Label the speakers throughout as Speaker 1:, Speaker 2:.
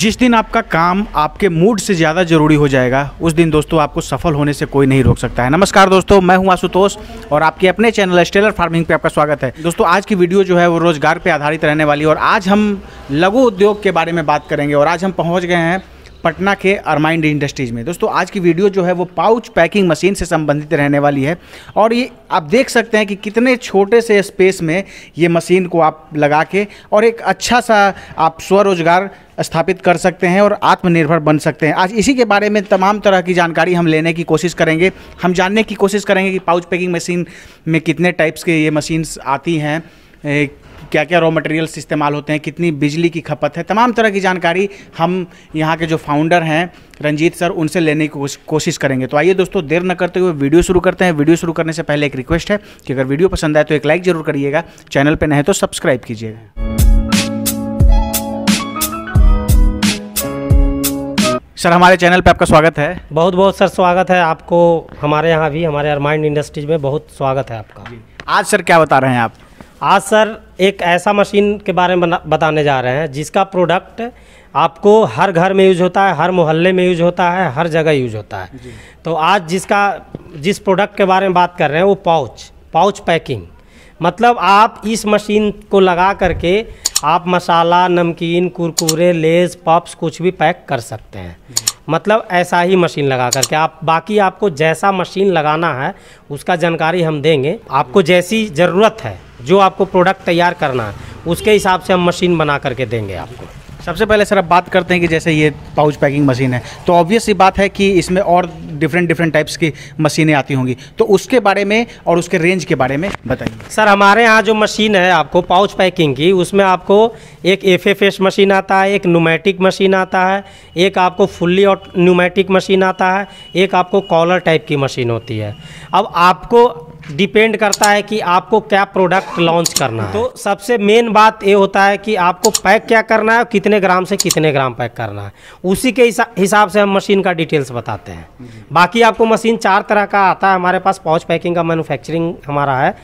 Speaker 1: जिस दिन आपका काम आपके मूड से ज़्यादा ज़रूरी हो जाएगा उस दिन दोस्तों आपको सफल होने से कोई नहीं रोक सकता है नमस्कार दोस्तों मैं हूं आशुतोष और आपके अपने चैनल स्टेलर फार्मिंग पे आपका स्वागत है दोस्तों आज की वीडियो जो है वो रोज़गार पर आधारित रहने वाली है और आज हम लघु उद्योग के बारे में बात करेंगे और आज हम पहुँच गए हैं पटना के अरमाइंड इंडस्ट्रीज़ में दोस्तों आज की वीडियो जो है वो पाउच पैकिंग मशीन से संबंधित रहने वाली है और ये आप देख सकते हैं कि कितने छोटे से स्पेस में ये मशीन को आप लगा के और एक अच्छा सा आप स्वरोजगार स्थापित कर सकते हैं और आत्मनिर्भर बन सकते हैं आज इसी के बारे में तमाम तरह की जानकारी हम लेने की कोशिश करेंगे हम जानने की कोशिश करेंगे कि पाउच पैकिंग मशीन में कितने टाइप्स के ये मशीन्स आती हैं क्या क्या रॉ मटेरियल्स इस्तेमाल होते हैं कितनी बिजली की खपत है तमाम तरह की जानकारी हम यहाँ के जो फाउंडर हैं रंजीत सर उनसे लेने की कोशिश करेंगे तो आइए दोस्तों देर न करते हुए वीडियो शुरू करते हैं वीडियो शुरू करने से पहले एक रिक्वेस्ट है कि अगर वीडियो पसंद आए तो एक लाइक जरूर करिएगा चैनल पर नहीं तो सब्सक्राइब कीजिएगा सर हमारे चैनल पे आपका स्वागत है बहुत बहुत सर स्वागत है आपको
Speaker 2: हमारे यहाँ भी हमारे अरमाइंड इंडस्ट्रीज में बहुत स्वागत है आपका आज सर क्या बता रहे हैं आप आज सर एक ऐसा मशीन के बारे में बताने जा रहे हैं जिसका प्रोडक्ट आपको हर घर में यूज होता है हर मोहल्ले में यूज होता है हर जगह यूज होता है तो आज जिसका जिस प्रोडक्ट के बारे में बात कर रहे हैं वो पाउच पाउच पैकिंग मतलब आप इस मशीन को लगा करके आप मसाला नमकीन कुरकुरे लेज पप्स कुछ भी पैक कर सकते हैं मतलब ऐसा ही मशीन लगा करके आप बाकी आपको जैसा मशीन लगाना है उसका जानकारी हम देंगे आपको जैसी ज़रूरत है जो आपको प्रोडक्ट तैयार करना है उसके हिसाब से हम मशीन बना करके देंगे
Speaker 1: आपको सबसे पहले सर अब बात करते हैं कि जैसे ये पाउच पैकिंग मशीन है तो ऑब्वियस ये बात है कि इसमें और डिफरेंट डिफरेंट टाइप्स की मशीनें आती होंगी तो उसके बारे में और उसके रेंज के बारे में बताइए
Speaker 2: सर हमारे यहाँ जो मशीन है आपको पाउच पैकिंग की उसमें आपको एक एफ एफ मशीन आता है एक न्यूमेटिक मशीन आता है एक आपको फुल्ली न्यूमेटिक मशीन आता है एक आपको कॉलर टाइप की मशीन होती है अब आपको डिपेंड करता है कि आपको क्या प्रोडक्ट लॉन्च करना है तो, तो सबसे मेन बात ये होता है कि आपको पैक क्या करना है कितने ग्राम से कितने ग्राम पैक करना है उसी के हिसाब से हम मशीन का डिटेल्स बताते हैं बाकी आपको मशीन चार तरह का आता है हमारे पास पाउच पैकिंग का मैनुफैक्चरिंग हमारा है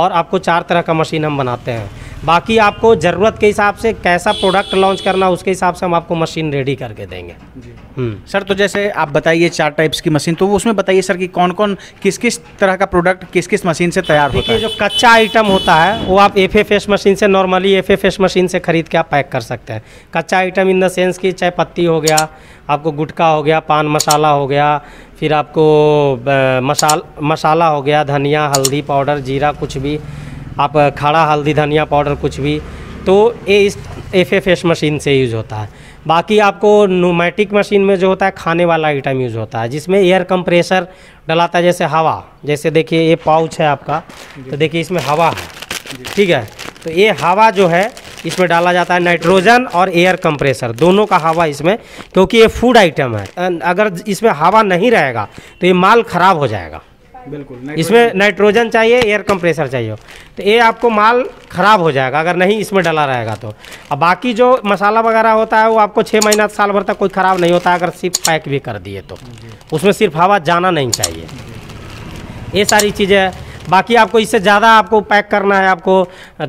Speaker 2: और आपको चार तरह का मशीन हम बनाते हैं बाकी आपको ज़रूरत के हिसाब से कैसा प्रोडक्ट लॉन्च करना उसके हिसाब से हम आपको मशीन
Speaker 1: रेडी करके देंगे हम्म। सर तो जैसे आप बताइए चार टाइप्स की मशीन तो उसमें बताइए सर कि कौन कौन किस किस तरह का प्रोडक्ट किस किस मशीन से तैयार होता है जो कच्चा आइटम होता है वो आप एफ
Speaker 2: एफ मशीन से नॉर्मली एफ एफ मशीन से खरीद के आप पैक कर सकते हैं कच्चा आइटम इन द सेंस कि चाय पत्ती हो गया आपको गुटखा हो गया पान मसाला हो गया फिर आपको मसाल मसाला हो गया धनिया हल्दी पाउडर जीरा कुछ भी आप खड़ा हल्दी धनिया पाउडर कुछ भी तो ये इस एफ एफ मशीन से यूज़ होता है बाकी आपको नोमैटिक मशीन में जो होता है खाने वाला आइटम यूज़ होता है जिसमें एयर कंप्रेसर डलाता है जैसे हवा जैसे देखिए ये पाउच है आपका तो देखिए इसमें हवा है ठीक है तो ये हवा जो है इसमें डाला जाता है नाइट्रोजन और एयर कंप्रेसर दोनों का हवा इसमें क्योंकि ये फूड आइटम है अगर इसमें हवा नहीं रहेगा तो ये माल ख़राब हो जाएगा
Speaker 1: बिल्कुल इसमें
Speaker 2: नाइट्रोजन चाहिए एयर कंप्रेसर चाहिए तो ये आपको माल ख़राब हो जाएगा अगर नहीं इसमें डला रहेगा तो अब बाकी जो मसाला वगैरह होता है वो आपको छः महीना साल भर तक कोई ख़राब नहीं होता अगर सिर्फ पैक भी कर दिए तो उसमें सिर्फ हवा जाना नहीं चाहिए ये सारी चीज़ें बाकी आपको इससे ज़्यादा आपको पैक करना है आपको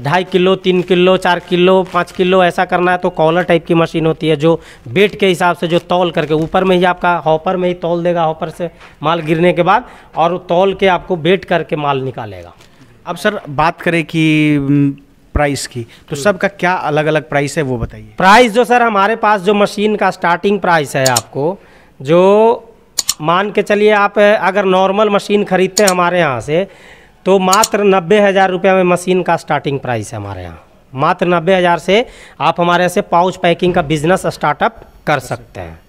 Speaker 2: ढाई किलो तीन किलो चार किलो पाँच किलो ऐसा करना है तो कॉलर टाइप की मशीन होती है जो बेट के हिसाब से जो तौल करके ऊपर में ही आपका हॉपर में ही तौल देगा हॉपर से माल गिरने के बाद और तौल के आपको बेट करके माल निकालेगा
Speaker 1: अब सर बात करें कि
Speaker 2: प्राइस की तो हम्म। सबका क्या अलग अलग प्राइस है वो बताइए प्राइस जो सर हमारे पास जो मशीन का स्टार्टिंग प्राइस है आपको जो मान के चलिए आप अगर नॉर्मल मशीन खरीदते हैं हमारे यहाँ से तो मात्र नब्बे हज़ार रुपये में मशीन का स्टार्टिंग प्राइस है हमारे यहाँ मात्र नब्बे हज़ार से आप हमारे यहाँ से पाउच पैकिंग का बिजनेस स्टार्टअप कर सकते हैं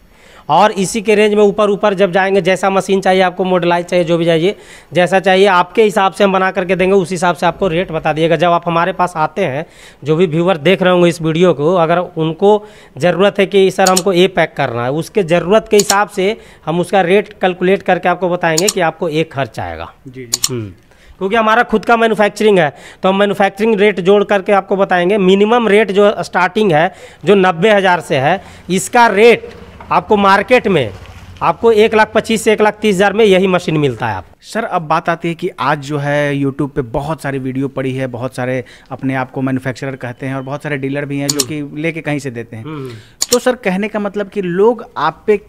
Speaker 2: और इसी के रेंज में ऊपर ऊपर जब जाएंगे जैसा मशीन चाहिए आपको मॉडलाइज चाहिए जो भी चाहिए जैसा चाहिए आपके हिसाब से हम बना करके देंगे उस हिसाब से आपको रेट बता दिएगा जब आप हमारे पास आते हैं जो भी व्यूवर देख रहे होंगे इस वीडियो को अगर उनको ज़रूरत है कि सर हमको ए पैक करना है उसके ज़रूरत के हिसाब से हम उसका रेट कैलकुलेट करके आपको बताएंगे कि आपको एक खर्च आएगा जी जी हम्म। क्योंकि हमारा खुद का मैन्युफैक्चरिंग है तो हम मैन्युफैक्चरिंग रेट जोड़ करके आपको बताएंगे मिनिमम रेट जो स्टार्टिंग है जो नब्बे हज़ार से है इसका रेट आपको मार्केट में आपको एक लाख पच्चीस से एक लाख तीस हज़ार में यही मशीन मिलता है
Speaker 1: आप सर अब बात आती है कि आज जो है यूट्यूब पे बहुत सारी वीडियो पड़ी है बहुत सारे अपने आप को मैन्युफैक्चरर कहते हैं और बहुत सारे डीलर भी हैं जो कि लेके कहीं से देते हैं हम्म। तो सर कहने का मतलब कि लोग आप पे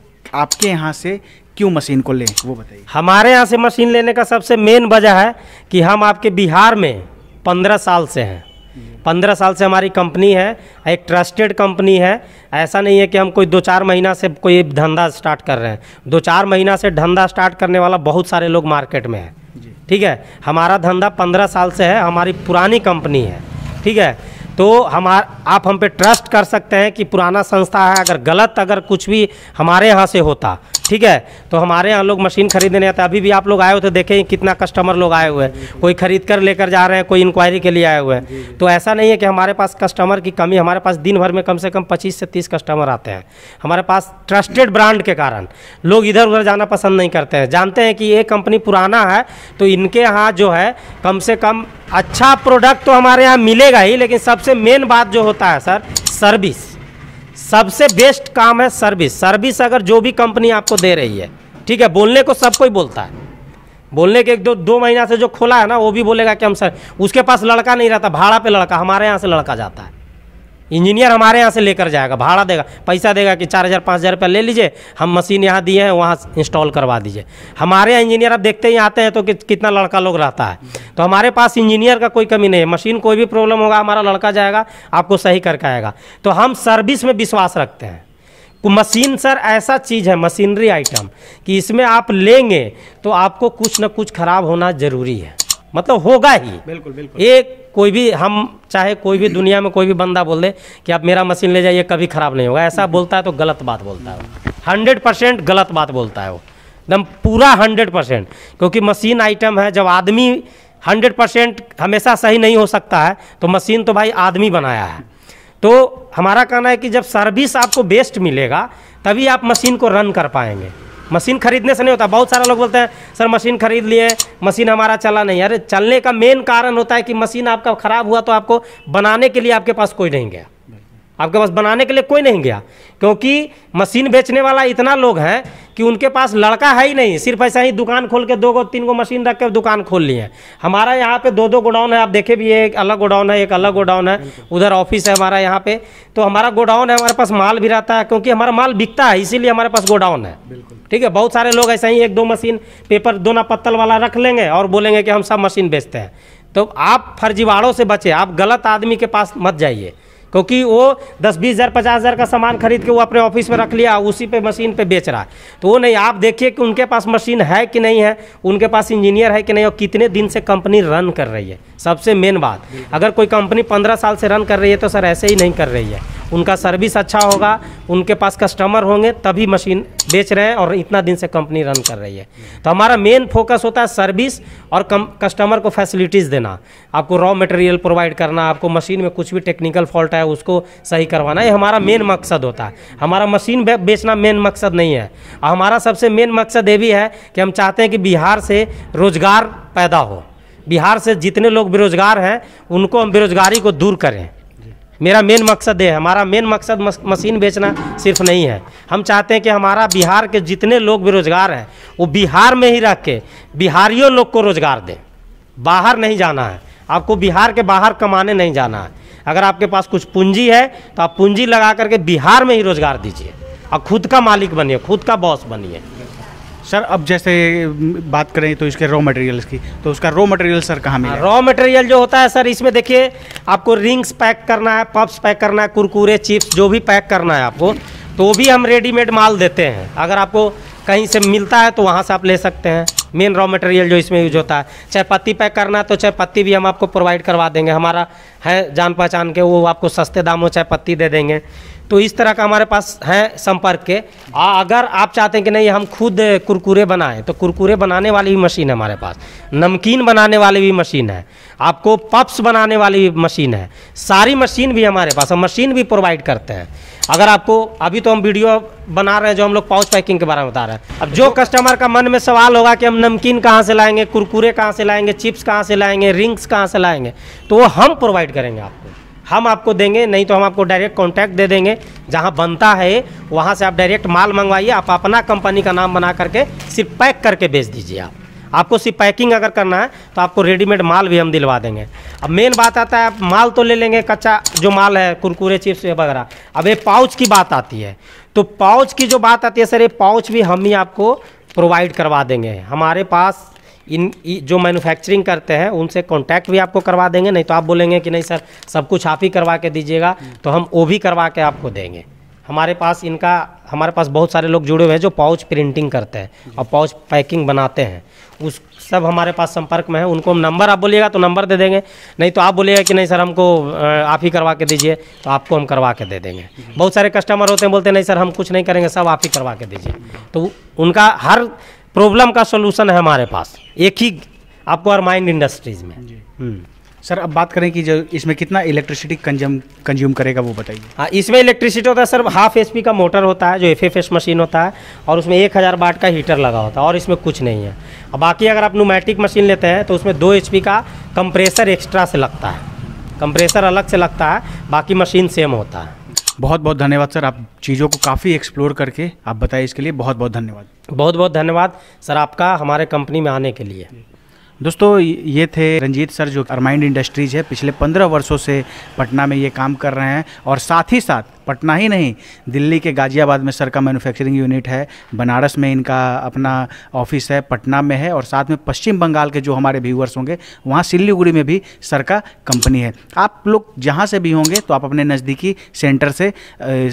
Speaker 1: आपके यहाँ से क्यों मशीन को लें वो बताइए हमारे यहाँ से
Speaker 2: मशीन लेने का सबसे मेन वजह है कि हम आपके बिहार में पंद्रह साल से हैं पंद्रह साल से हमारी कंपनी है एक ट्रस्टेड कंपनी है ऐसा नहीं है कि हम कोई दो चार महीना से कोई धंधा स्टार्ट कर रहे हैं दो चार महीना से धंधा स्टार्ट करने वाला बहुत सारे लोग मार्केट में हैं ठीक है हमारा धंधा पंद्रह साल से है हमारी पुरानी कंपनी है ठीक है तो हमार आप हम पे ट्रस्ट कर सकते हैं कि पुराना संस्था है अगर गलत अगर कुछ भी हमारे यहाँ से होता ठीक है तो हमारे यहाँ लोग मशीन खरीदने आते हैं अभी भी आप लोग आए हो तो देखें कितना कस्टमर लोग आए हुए हैं कोई खरीद कर लेकर जा रहे हैं कोई इंक्वायरी के लिए आए हुए हैं तो ऐसा नहीं है कि हमारे पास कस्टमर की कमी हमारे पास दिन भर में कम से कम पच्चीस से तीस कस्टमर आते हैं हमारे पास ट्रस्टेड ब्रांड के कारण लोग इधर उधर जाना पसंद नहीं करते हैं जानते हैं कि ये कंपनी पुराना है तो इनके यहाँ जो है कम से कम अच्छा प्रोडक्ट तो हमारे यहाँ मिलेगा ही लेकिन सबसे मेन बात जो होता है सर सर्विस सबसे बेस्ट काम है सर्विस सर्विस अगर जो भी कंपनी आपको दे रही है ठीक है बोलने को सब कोई बोलता है बोलने के एक दो दो महीना से जो खोला है ना वो भी बोलेगा कि हम सर उसके पास लड़का नहीं रहता भाड़ा पे लड़का हमारे यहाँ से लड़का जाता है इंजीनियर हमारे यहाँ से लेकर जाएगा भाड़ा देगा पैसा देगा कि चार हज़ार पाँच हज़ार रुपया ले लीजिए हम मशीन यहाँ दिए हैं वहाँ इंस्टॉल करवा दीजिए हमारे यहाँ इंजीनियर आप देखते ही आते हैं तो कि, कितना लड़का लोग रहता है तो हमारे पास इंजीनियर का कोई कमी नहीं है मशीन कोई भी प्रॉब्लम होगा हमारा लड़का जाएगा आपको सही करके आएगा तो हम सर्विस में विश्वास रखते हैं मशीन सर ऐसा चीज़ है मशीनरी आइटम कि इसमें आप लेंगे तो आपको कुछ ना कुछ खराब होना ज़रूरी है मतलब होगा ही बिल्कुल बिल्कुल एक कोई भी हम चाहे कोई भी दुनिया में कोई भी बंदा बोल दे कि आप मेरा मशीन ले जाइए कभी ख़राब नहीं होगा ऐसा बोलता है तो गलत बात बोलता है हंड्रेड परसेंट गलत बात बोलता है वो एकदम पूरा हंड्रेड परसेंट क्योंकि मशीन आइटम है जब आदमी हंड्रेड परसेंट हमेशा सही नहीं हो सकता है तो मशीन तो भाई आदमी बनाया है तो हमारा कहना है कि जब सर्विस आपको बेस्ट मिलेगा तभी आप मशीन को रन कर पाएंगे मशीन खरीदने से नहीं होता बहुत सारा लोग बोलते हैं सर मशीन खरीद लिए मशीन हमारा चला नहीं अरे चलने का मेन कारण होता है कि मशीन आपका ख़राब हुआ तो आपको बनाने के लिए आपके पास कोई नहीं गया आपके पास बनाने के लिए कोई नहीं गया क्योंकि मशीन बेचने वाला इतना लोग हैं कि उनके पास लड़का है ही नहीं सिर्फ ऐसा ही दुकान खोल के दो गो तीन गो मशीन रख के दुकान खोल लिए हैं हमारा यहाँ पे दो दो गोडाउन है आप देखे भी है एक अलग गोडाउन है एक अलग गोडाउन है उधर ऑफिस है हमारा यहाँ पे तो हमारा गोडाउन है हमारे पास माल भी रहता है क्योंकि हमारा माल बिकता है इसीलिए हमारे पास गोडाउन है ठीक है बहुत सारे लोग ऐसा ही एक दो मशीन पेपर दोना पत्तल वाला रख लेंगे और बोलेंगे कि हम सब मशीन बेचते हैं तो आप फर्जीवाड़ों से बचे आप गलत आदमी के पास मत जाइए क्योंकि वो दस बीस हज़ार पचास हज़ार का सामान खरीद के वो अपने ऑफिस में रख लिया उसी पे मशीन पे बेच रहा है तो वो नहीं आप देखिए कि उनके पास मशीन है कि नहीं है उनके पास इंजीनियर है कि नहीं और कितने दिन से कंपनी रन कर रही है सबसे मेन बात अगर कोई कंपनी पंद्रह साल से रन कर रही है तो सर ऐसे ही नहीं कर रही है उनका सर्विस अच्छा होगा उनके पास कस्टमर होंगे तभी मशीन बेच रहे हैं और इतना दिन से कंपनी रन कर रही है तो हमारा मेन फोकस होता है सर्विस और कम कस्टमर को फैसिलिटीज़ देना आपको रॉ मटेरियल प्रोवाइड करना आपको मशीन में कुछ भी टेक्निकल फॉल्ट है उसको सही करवाना ये हमारा मेन मकसद होता है हमारा मशीन बेचना मेन मकसद नहीं है हमारा सबसे मेन मकसद ये भी है कि हम चाहते हैं कि बिहार से रोज़गार पैदा हो बिहार से जितने लोग बेरोज़गार हैं उनको हम बेरोज़गारी को दूर करें मेरा मेन मकसद है हमारा मेन मकसद मशीन बेचना सिर्फ नहीं है हम चाहते हैं कि हमारा बिहार के जितने लोग बेरोजगार हैं वो बिहार में ही रख के बिहारियों लोग को रोज़गार दें बाहर नहीं जाना है आपको बिहार के बाहर कमाने नहीं जाना है अगर आपके पास कुछ पूंजी है तो आप पूंजी लगा करके बिहार में ही रोज़गार दीजिए
Speaker 1: और खुद का मालिक बनिए खुद का बॉस बनिए सर अब जैसे बात करें तो इसके रॉ मटेरियल्स की तो उसका रॉ मटेरियल सर कहाँ मिला रॉ हाँ, मटेरियल जो होता है सर इसमें देखिए आपको
Speaker 2: रिंग्स पैक करना है पप्स पैक करना है कुरकुरे चिप्स जो भी पैक करना है आपको तो भी हम रेडीमेड माल देते हैं अगर आपको कहीं से मिलता है तो वहाँ से आप ले सकते हैं मेन रॉ मटेरियल जो इसमें यूज होता है चाहे पत्ती पैक करना है तो चाहे पत्ती भी हम आपको प्रोवाइड करवा देंगे हमारा है जान पहचान के वो आपको सस्ते दामों चाहे पत्ती दे देंगे तो इस तरह का हमारे पास है संपर्क के आ, अगर आप चाहते हैं कि नहीं हम खुद कुरकुरे बनाएं तो कुरकुरे बनाने वाली भी मशीन है हमारे पास नमकीन बनाने वाली भी मशीन है आपको पप्स बनाने वाली भी मशीन है सारी मशीन भी हमारे पास हम मशीन भी प्रोवाइड करते हैं अगर आपको अभी तो हम वीडियो बना रहे हैं जो हम लोग पाउच पैकिंग के बारे में बता रहे हैं अब जो कस्टमर का मन में सवाल होगा कि हम नमकीन कहाँ से लाएंगे कुरकुरे कहाँ से लाएंगे चिप्स कहाँ से लाएंगे रिंग्स कहाँ से लाएंगे तो वो हम प्रोवाइड करेंगे आपको हम आपको देंगे नहीं तो हम आपको डायरेक्ट कॉन्टैक्ट दे देंगे जहाँ बनता है वहाँ से आप डायरेक्ट माल मंगवाइए आप अपना कंपनी का नाम बना करके सिर्फ पैक करके भेज दीजिए आप आपको सिर्फ पैकिंग अगर करना है तो आपको रेडीमेड माल भी हम दिलवा देंगे अब मेन बात आता है माल तो ले लेंगे कच्चा जो माल है कुरकुरे चिप्स वगैरह अब ये पाउच की बात आती है तो पाउच की जो बात आती है सर ये पाउच भी हम ही आपको प्रोवाइड करवा देंगे हमारे पास इन जो मैन्युफैक्चरिंग करते हैं उनसे कांटेक्ट भी आपको करवा देंगे नहीं तो आप बोलेंगे कि नहीं सर सब कुछ आप ही करवा के दीजिएगा तो हम वो भी करवा के आपको देंगे हमारे पास इनका हमारे पास बहुत सारे लोग जुड़े हुए हैं जो पाउच प्रिंटिंग करते हैं और पाउच पैकिंग बनाते हैं उस सब हमारे पास संपर्क में है उनको हम नंबर आप बोलिएगा तो नंबर दे देंगे नहीं तो आप बोलिएगा कि नहीं सर हमको आप ही करवा के दीजिए तो आपको हम करवा के दे देंगे बहुत सारे कस्टमर होते हैं बोलते हैं नहीं सर हम कुछ नहीं करेंगे सब आप ही करवा के दीजिए तो उनका हर प्रॉब्लम का सोल्यूशन है हमारे पास एक ही आपको और माइंड इंडस्ट्रीज़ में हम्म। सर अब बात करें कि जो इसमें कितना इलेक्ट्रिसिटी कंज्यूम कंज्यूम करेगा वो बताइए हाँ इसमें इलेक्ट्रिसिटी होता है सर हाफ एच का मोटर होता है जो एफ एफ मशीन होता है और उसमें एक हज़ार वाट का हीटर लगा होता है और इसमें कुछ नहीं है और बाकी अगर आप नोमैटिक मशीन लेते हैं तो उसमें दो एच का कंप्रेसर एक्स्ट्रा से लगता है कंप्रेसर अलग से लगता है बाकी मशीन सेम होता है बहुत बहुत धन्यवाद सर आप चीज़ों को काफ़ी एक्सप्लोर
Speaker 1: करके आप बताइए इसके लिए बहुत बहुत धन्यवाद
Speaker 2: बहुत बहुत धन्यवाद सर आपका हमारे कंपनी में आने के लिए
Speaker 1: दोस्तों ये थे रंजीत सर जो अरमाइंड इंडस्ट्रीज़ है पिछले पंद्रह वर्षों से पटना में ये काम कर रहे हैं और साथ ही साथ पटना ही नहीं दिल्ली के गाजियाबाद में सर का मैन्युफैक्चरिंग यूनिट है बनारस में इनका अपना ऑफिस है पटना में है और साथ में पश्चिम बंगाल के जो हमारे व्यूअर्स होंगे वहाँ सिल्लीगुड़ी में भी सर का कंपनी है आप लोग जहाँ से भी होंगे तो आप अपने नज़दीकी सेंटर से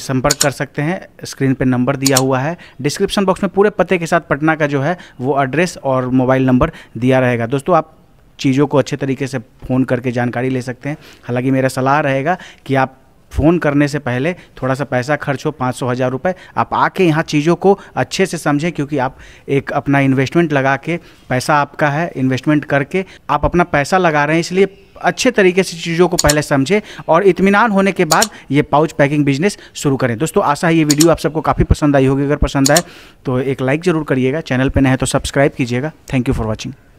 Speaker 1: संपर्क कर सकते हैं स्क्रीन पर नंबर दिया हुआ है डिस्क्रिप्शन बॉक्स में पूरे पते के साथ पटना का जो है वो एड्रेस और मोबाइल नंबर दिया रहेगा दोस्तों आप चीज़ों को अच्छे तरीके से फ़ोन करके जानकारी ले सकते हैं हालांकि मेरा सलाह रहेगा कि आप फ़ोन करने से पहले थोड़ा सा पैसा खर्च हो पाँच सौ हज़ार रुपये आप आके यहाँ चीज़ों को अच्छे से समझें क्योंकि आप एक अपना इन्वेस्टमेंट लगा के पैसा आपका है इन्वेस्टमेंट करके आप अपना पैसा लगा रहे हैं इसलिए अच्छे तरीके से चीज़ों को पहले समझें और इतमान होने के बाद ये पाउच पैकिंग बिजनेस शुरू करें दोस्तों आशा है ये वीडियो आप सबको काफ़ी पसंद आई होगी अगर पसंद आए तो एक लाइक ज़रूर करिएगा चैनल पर नए तो सब्सक्राइब कीजिएगा थैंक यू फॉर वॉचिंग